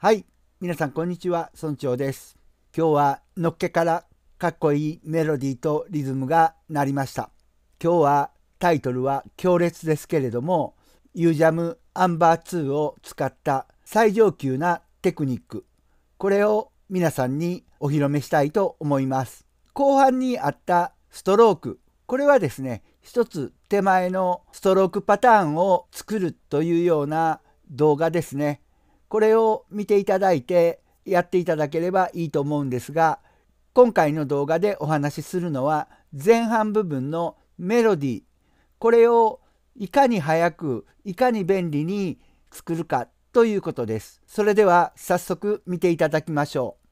はい、皆さんこんにちは、村長です。今日はのっけからかっこいいメロディーとリズムが鳴りました。今日はタイトルは強烈ですけれども、UJAM アンバー2を使った最上級なテクニック、これを皆さんにお披露目したいと思います。後半にあったストローク、これはですね、一つ手前のストロークパターンを作るというような動画ですね。これを見ていただいてやっていただければいいと思うんですが今回の動画でお話しするのは前半部分のメロディーこれをいかに早くいかに便利に作るかということです。それでは早速見ていただきましょう。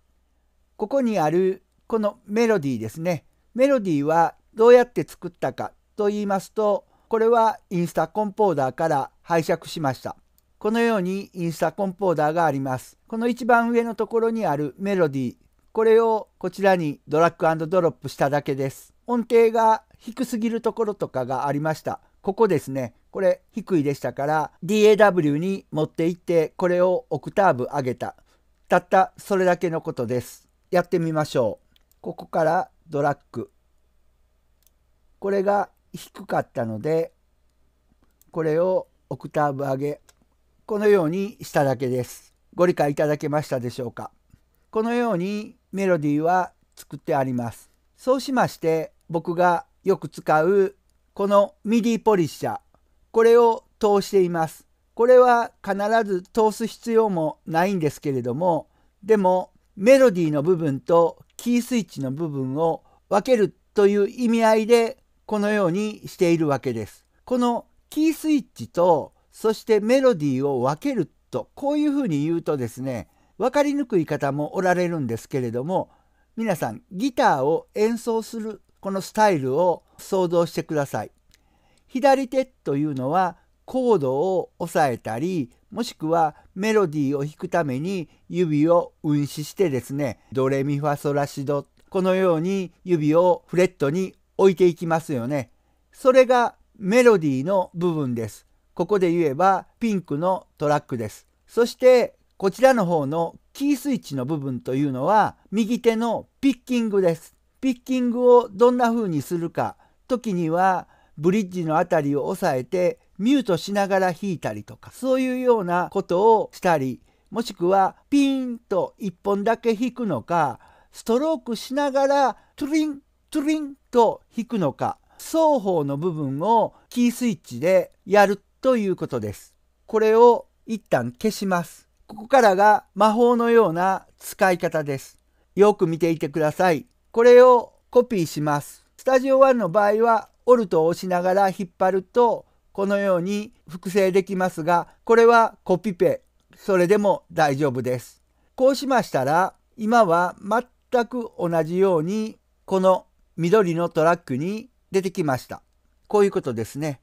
ここにあるこのメロディーですね。メロディーはどうやって作ったかと言いますとこれはインスタコンポーダーから拝借しました。このようにインスタコンポーダーがあります。この一番上のところにあるメロディー、これをこちらにドラッグドロップしただけです。音程が低すぎるところとかがありました。ここですね。これ低いでしたから DAW に持っていってこれをオクターブ上げた。たったそれだけのことです。やってみましょう。ここからドラッグ。これが低かったのでこれをオクターブ上げこのようにしただけです。ご理解いただけましたでしょうか。このようにメロディーは作ってあります。そうしまして僕がよく使うこの MIDI ポリッシャーこれを通しています。これは必ず通す必要もないんですけれどもでもメロディーの部分とキースイッチの部分を分けるという意味合いでこのようにしているわけです。このキースイッチとそしてメロディーを分けるとこういうふうに言うとですね分かりにくい方もおられるんですけれども皆さんギターを演奏するこのスタイルを想像してください。左手というのはコードを押さえたりもしくはメロディーを弾くために指を運指してですねドレミファソラシドこのように指をフレットに置いていきますよね。それがメロディーの部分です。ここで言えばピンクのトラックです。そしてこちらの方のキースイッチの部分というのは右手のピッキングです。ピッキングをどんな風にするか時にはブリッジの辺りを押さえてミュートしながら弾いたりとかそういうようなことをしたりもしくはピーンと1本だけ弾くのかストロークしながらトゥリントゥリンと弾くのか双方の部分をキースイッチでやるということです。これを一旦消します。ここからが魔法のような使い方です。よく見ていてください。これをコピーします。スタジオ1の場合は Alt を押しながら引っ張るとこのように複製できますが、これはコピペ。それでも大丈夫です。こうしましたら今は全く同じようにこの緑のトラックに出てきました。こういうことですね。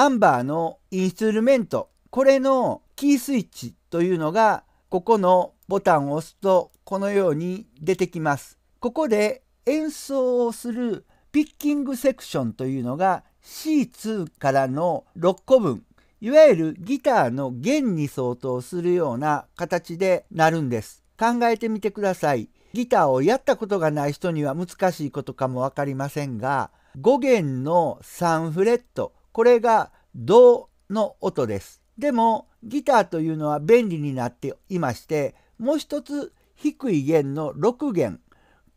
アンバーのインストゥルメント、これのキースイッチというのが、ここのボタンを押すと、このように出てきます。ここで演奏をするピッキングセクションというのが C2 からの6個分、いわゆるギターの弦に相当するような形でなるんです。考えてみてください。ギターをやったことがない人には難しいことかもわかりませんが、5弦の3フレット、これがドの音です。でもギターというのは便利になっていましてもう一つ低い弦の6弦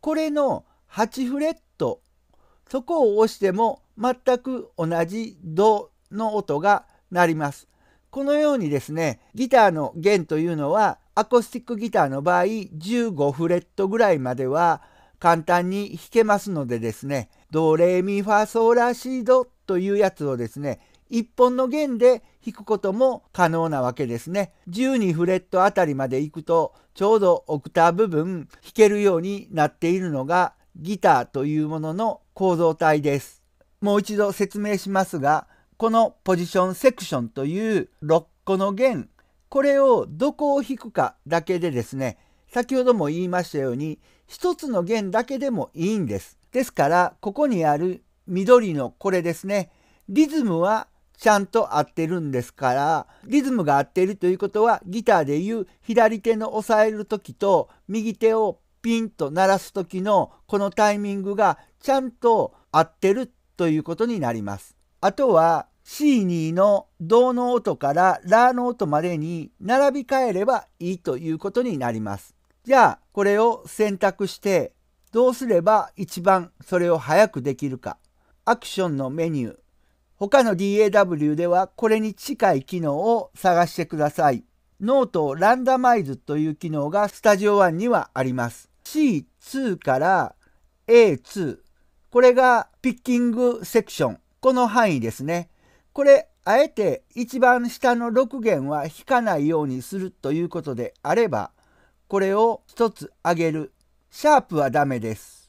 これの8フレットそこを押しても全く同じドの音が鳴ります。このようにですねギターの弦というのはアコースティックギターの場合15フレットぐらいまでは簡単に弾けますのでですねドレミファソラシドというやつをですね1本の弦で弾くことも可能なわけですね。12フレットあたりまで行くとちょうどオクター部分弾けるようになっているのがギターというものの構造体です。もう一度説明しますがこのポジションセクションという6個の弦これをどこを弾くかだけでですね先ほども言いましたように1つの弦だけでもいいんです。ですからここにある緑のこれですね。リズムはちゃんと合ってるんですから、リズムが合ってるということは、ギターでいう左手の押さえる時と、右手をピンと鳴らす時のこのタイミングがちゃんと合ってるということになります。あとは C2 の銅の音からラーの音までに並び替えればいいということになります。じゃあこれを選択してどうすれば一番それを早くできるかアクションのメニュー、他の DAW ではこれに近い機能を探してください。ノートランダマイズという機能がスタジオ1にはあります。C2 から A2。これがピッキングセクション。この範囲ですね。これ、あえて一番下の6弦は弾かないようにするということであれば、これを1つ上げる。シャープはダメです。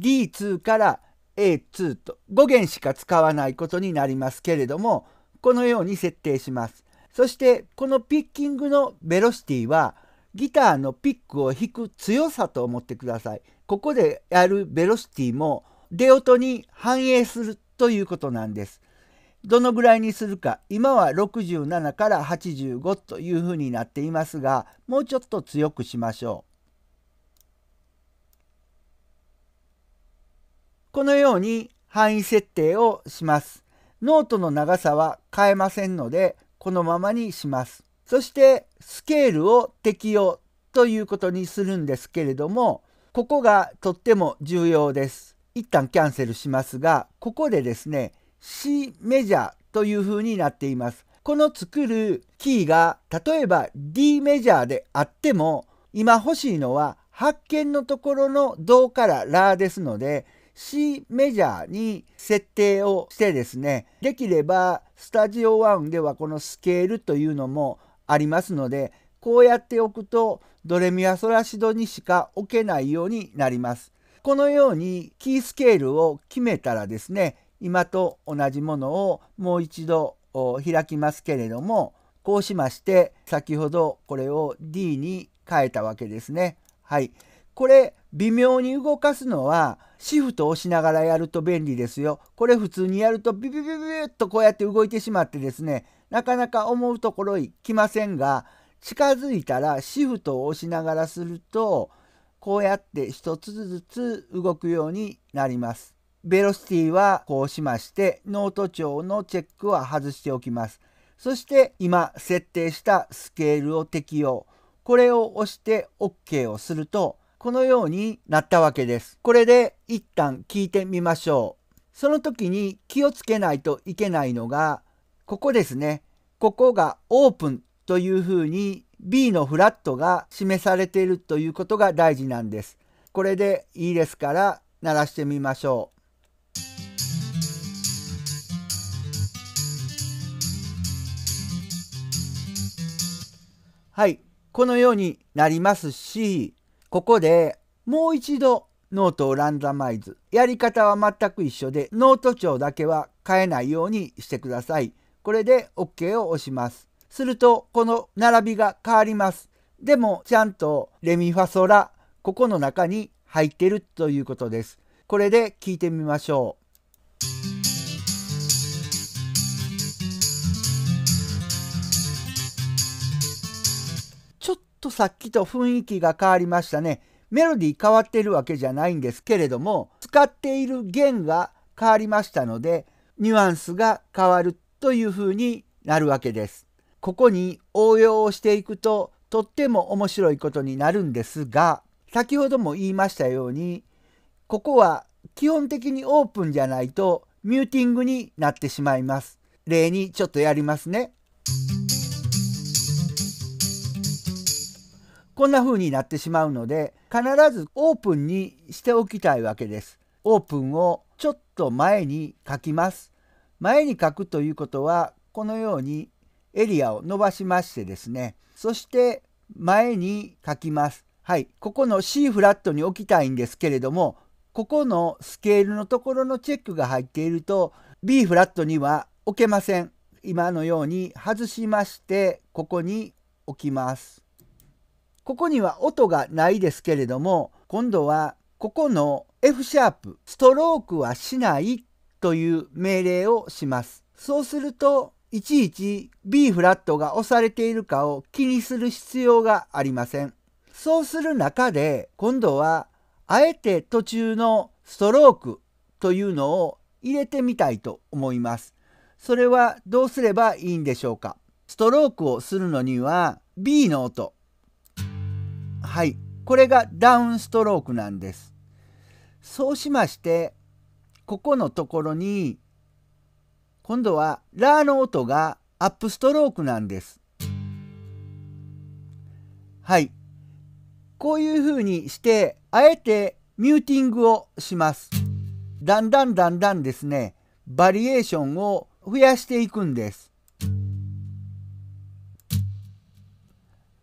D2 から A2 と5弦しか使わないことになりますけれどもこのように設定します。そしてこのピッキングのベロシティはギターのピックを弾く強さと思ってください。ここでやるベロシティも出音に反映するということなんです。どのぐらいにするか今は67から85というふうになっていますがもうちょっと強くしましょう。このように範囲設定をします。ノートの長さは変えませんので、このままにします。そして、スケールを適用ということにするんですけれども、ここがとっても重要です。一旦キャンセルしますが、ここでですね、C メジャーという風になっています。この作るキーが、例えば D メジャーであっても、今欲しいのは発見のところの銅からラーですので、C メジャーに設定をしてですねできればスタジオワンではこのスケールというのもありますのでこうやっておくとドレミアソラシドにしか置けないようになります。このようにキースケールを決めたらですね今と同じものをもう一度開きますけれどもこうしまして先ほどこれを D に変えたわけですね。はい、これ微妙に動かすのはシフトをしながらやると便利ですよ。これ普通にやるとビビビビッとこうやって動いてしまってですね、なかなか思うところいきませんが、近づいたらシフトを押しながらすると、こうやって一つずつ動くようになります。ベロシティはこうしまして、ノート帳のチェックは外しておきます。そして今設定したスケールを適用。これを押して OK をすると、このようになったわけです。これで一旦聞いてみましょう。その時に気をつけないといけないのが、ここですね。ここがオープンというふうに B のフラットが示されているということが大事なんです。これでいいですから鳴らしてみましょう。はい、このようになりますし、ここでもう一度ノートをランダマイズ。やり方は全く一緒で、ノート帳だけは変えないようにしてください。これで OK を押します。すると、この並びが変わります。でも、ちゃんとレミファソラ、ここの中に入ってるということです。これで聞いてみましょう。とさっきと雰囲気が変わりましたね。メロディー変わってるわけじゃないんですけれども、使っている弦が変わりましたので、ニュアンスが変わるというふうになるわけです。ここに応用をしていくと、とっても面白いことになるんですが、先ほども言いましたように、ここは基本的にオープンじゃないとミューティングになってしまいます。例にちょっとやりますね。こんな風になってしまうので必ずオープンにしておきたいわけです。オープンをちょっと前に書きます。前に書くということはこのようにエリアを伸ばしましてですねそして前に書きます。はい、ここの C フラットに置きたいんですけれどもここのスケールのところのチェックが入っていると B フラットには置けません。今のように外しましてここに置きます。ここには音がないですけれども今度はここの F シャープストロークはしないという命令をします。そうするといちいち B フラットが押されているかを気にする必要がありません。そうする中で今度はあえて途中のストロークというのを入れてみたいと思います。それはどうすればいいんでしょうかストロークをするのには B の音肺これがダウンストロークなんですそうしましてここのところに今度はラーの音がアップストロークなんですはいこういうふうにしてあえてミューティングをしますだんだんだんだんですねバリエーションを増やしていくんです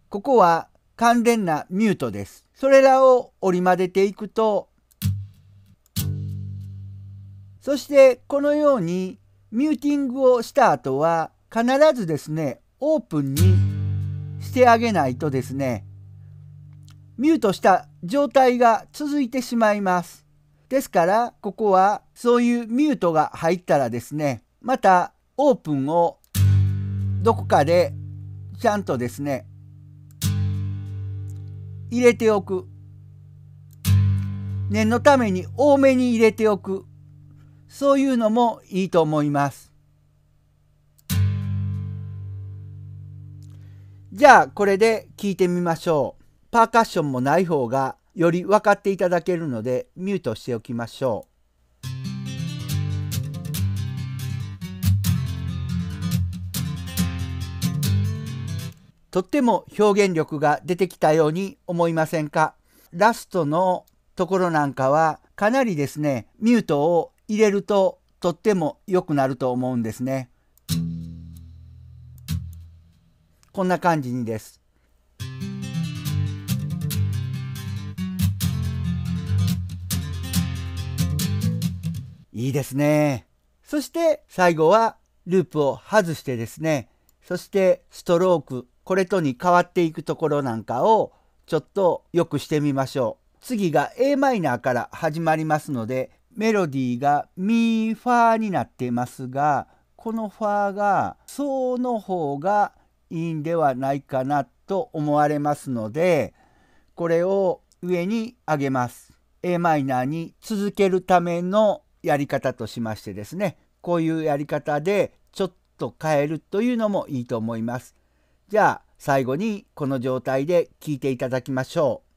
ここは関連なミュートです。それらを織り交ぜていくと、そしてこのようにミューティングをした後は必ずですね、オープンにしてあげないとですね、ミュートした状態が続いてしまいます。ですから、ここはそういうミュートが入ったらですね、またオープンをどこかでちゃんとですね、入れておく念のために多めに入れておくそういうのもいいと思いますじゃあこれで聞いてみましょうパーカッションもない方がより分かっていただけるのでミュートしておきましょうとっても表現力が出てきたように思いませんかラストのところなんかはかなりですねミュートを入れるととっても良くなると思うんですね。こんな感じにです。いいですね。そして最後はループを外してですね、そしてストロークこれとに変わっていくところなんかをちょっとよくしてみましょう。次が Am から始まりますのでメロディーがミーファーになっていますがこのファーがソーの方がいいんではないかなと思われますのでこれを上に上げます。Am に続けるためのやり方としましてですねこういうやり方でちょっと変えるというのもいいと思います。じゃあ最後にこの状態で聴いていただきましょう。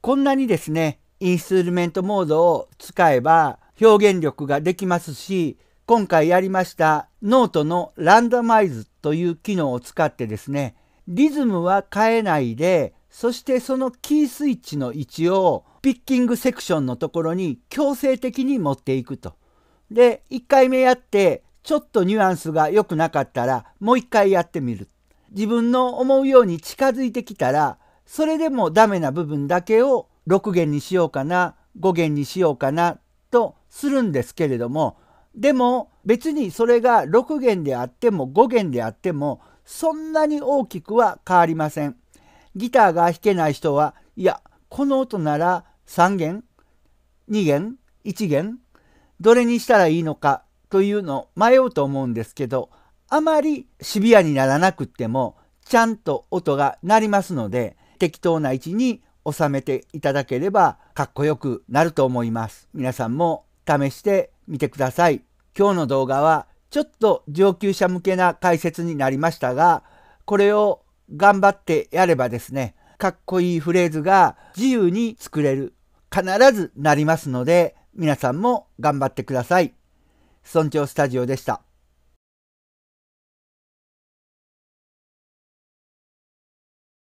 こんなにですね、インストゥルメントモードを使えば表現力ができますし、今回やりましたノートのランダマイズという機能を使ってですね、リズムは変えないで、そしてそのキースイッチの位置をピッキングセクションのところに強制的に持っていくと。で、1回目やってちょっとニュアンスが良くなかったらもう1回やってみる。自分の思うように近づいてきたら、それでもダメな部分だけを6弦にしようかな、5弦にしようかなとするんですけれども、でも別にそれが6弦であっても5弦であってもそんなに大きくは変わりません。ギターが弾けない人は、いや、この音なら3弦、2弦、1弦、どれにしたらいいのかというの迷うと思うんですけど、あまりシビアにならなくっても、ちゃんと音が鳴りますので、適当な位置に収めていただければかっこよくなると思います。皆さんも試してみてください。今日の動画はちょっと上級者向けな解説になりましたが、これを頑張ってやればですね、かっこいいフレーズが自由に作れる、必ずなりますので、皆さんも頑張ってください。村長スタジオでした。